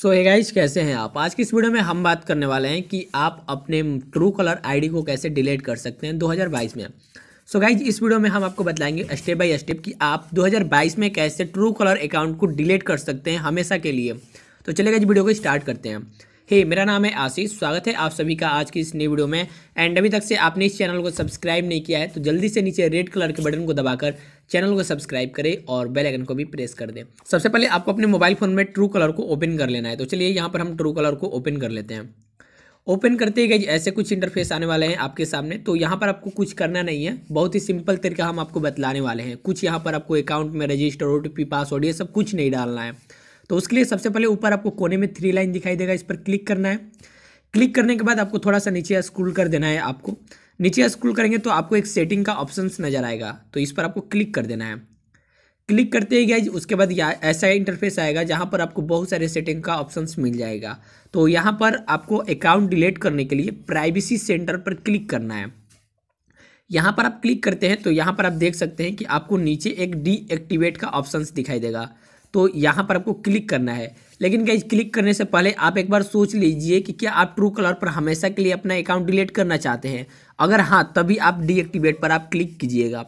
सो so, एगाइज hey कैसे हैं आप आज की इस वीडियो में हम बात करने वाले हैं कि आप अपने ट्रू कलर आईडी को कैसे डिलीट कर सकते हैं 2022 में सो so, गाइज इस वीडियो में हम आपको बताएंगे स्टेप बाय स्टेप कि आप 2022 में कैसे ट्रू कलर अकाउंट को डिलीट कर सकते हैं हमेशा के लिए तो चलेगा इस वीडियो को स्टार्ट करते हैं हे hey, मेरा नाम है आशीष स्वागत है आप सभी का आज की इस नई वीडियो में एंड अभी तक से आपने इस चैनल को सब्सक्राइब नहीं किया है तो जल्दी से नीचे रेड कलर के बटन को दबाकर चैनल को सब्सक्राइब करें और बेल आइकन को भी प्रेस कर दें सबसे पहले आपको अपने मोबाइल फ़ोन में ट्रू कलर को ओपन कर लेना है तो चलिए यहाँ पर हम ट्रू कलर को ओपन कर लेते हैं ओपन करते ही ऐसे कुछ इंटरफेस आने वाले हैं आपके सामने तो यहाँ पर आपको कुछ करना नहीं है बहुत ही सिंपल तरीका हम आपको बतलाने वाले हैं कुछ यहाँ पर आपको अकाउंट में रजिस्टर ओ पासवर्ड ये सब कुछ नहीं डालना है तो उसके लिए सबसे पहले ऊपर आपको कोने में थ्री लाइन दिखाई देगा इस पर क्लिक करना है क्लिक करने के बाद आपको थोड़ा सा नीचे स्क्रूल कर देना है आपको नीचे स्क्रूल करेंगे तो आपको एक सेटिंग का ऑप्शन नज़र आएगा तो इस पर आपको क्लिक कर देना है क्लिक करते ही गया उसके बाद या ऐसा इंटरफेस आएगा जहाँ पर आपको बहुत सारे सेटिंग का ऑप्शंस मिल जाएगा तो यहाँ पर आपको अकाउंट डिलीट करने के लिए प्राइवेसी सेंटर पर क्लिक करना है यहाँ पर आप क्लिक करते हैं तो यहाँ पर आप देख सकते हैं कि आपको नीचे एक डीएक्टिवेट का ऑप्शंस दिखाई देगा तो यहाँ पर आपको क्लिक करना है लेकिन क्या क्लिक करने से पहले आप एक बार सोच लीजिए कि क्या आप ट्रू कलर पर हमेशा के लिए अपना अकाउंट डिलीट करना चाहते हैं अगर हाँ तभी आप डीएक्टिवेट पर आप क्लिक कीजिएगा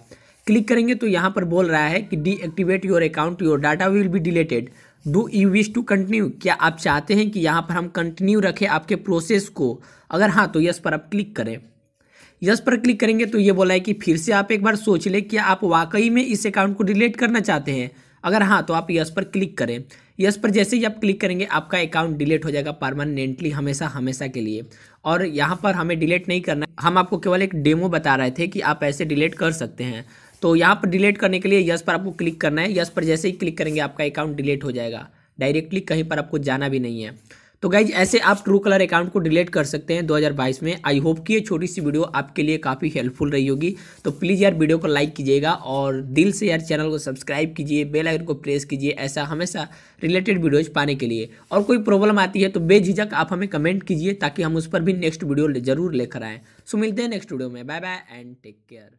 क्लिक करेंगे तो यहाँ पर बोल रहा है कि deactivate your account your data will be deleted do you wish to continue क्या आप चाहते हैं कि यहाँ पर हम कंटिन्यू रखें आपके प्रोसेस को अगर हाँ तो यस पर आप क्लिक करें यस पर क्लिक करेंगे तो ये बोला है कि फिर से आप एक बार सोच लें कि आप वाकई में इस अकाउंट को डिलीट करना चाहते हैं अगर हाँ तो आप यस पर क्लिक करें यस पर जैसे ही आप क्लिक करेंगे आपका अकाउंट डिलीट हो जाएगा परमानेंटली हमेशा हमेशा के लिए और यहाँ पर हमें डिलीट नहीं करना हम आपको केवल एक डेमो बता रहे थे कि आप ऐसे डिलीट कर सकते हैं तो यहाँ पर डिलीट करने के लिए यस पर आपको क्लिक करना है यस पर जैसे ही क्लिक करेंगे आपका अकाउंट डिलीट हो जाएगा डायरेक्टली कहीं पर आपको जाना भी नहीं है तो गाइज ऐसे आप ट्रू कलर अकाउंट को डिलीट कर सकते हैं 2022 में आई होप कि ये छोटी सी वीडियो आपके लिए काफ़ी हेल्पफुल रही होगी तो प्लीज़ यार वीडियो को लाइक कीजिएगा और दिल से यार चैनल को सब्सक्राइब कीजिए बेल आइकन को प्रेस कीजिए ऐसा हमेशा रिलेटेड वीडियोज पाने के लिए और कोई प्रॉब्लम आती है तो बेझिझक आप हमें कमेंट कीजिए ताकि हम उस पर भी नेक्स्ट वीडियो जरूर लेकर आएँ सो मिलते हैं नेक्स्ट वीडियो में bye bye and take care